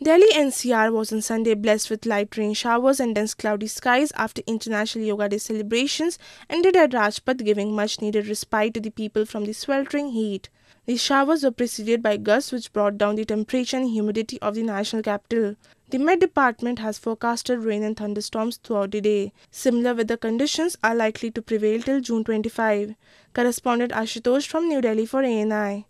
Delhi NCR was on Sunday blessed with light rain showers and dense cloudy skies after International Yoga Day celebrations ended at Rajpath, giving much needed respite to the people from the sweltering heat. The showers were preceded by gusts which brought down the temperature and humidity of the national capital. The Met Department has forecasted rain and thunderstorms throughout the day. Similar weather conditions are likely to prevail till June 25. Correspondent Ashutosh from New Delhi for ANI.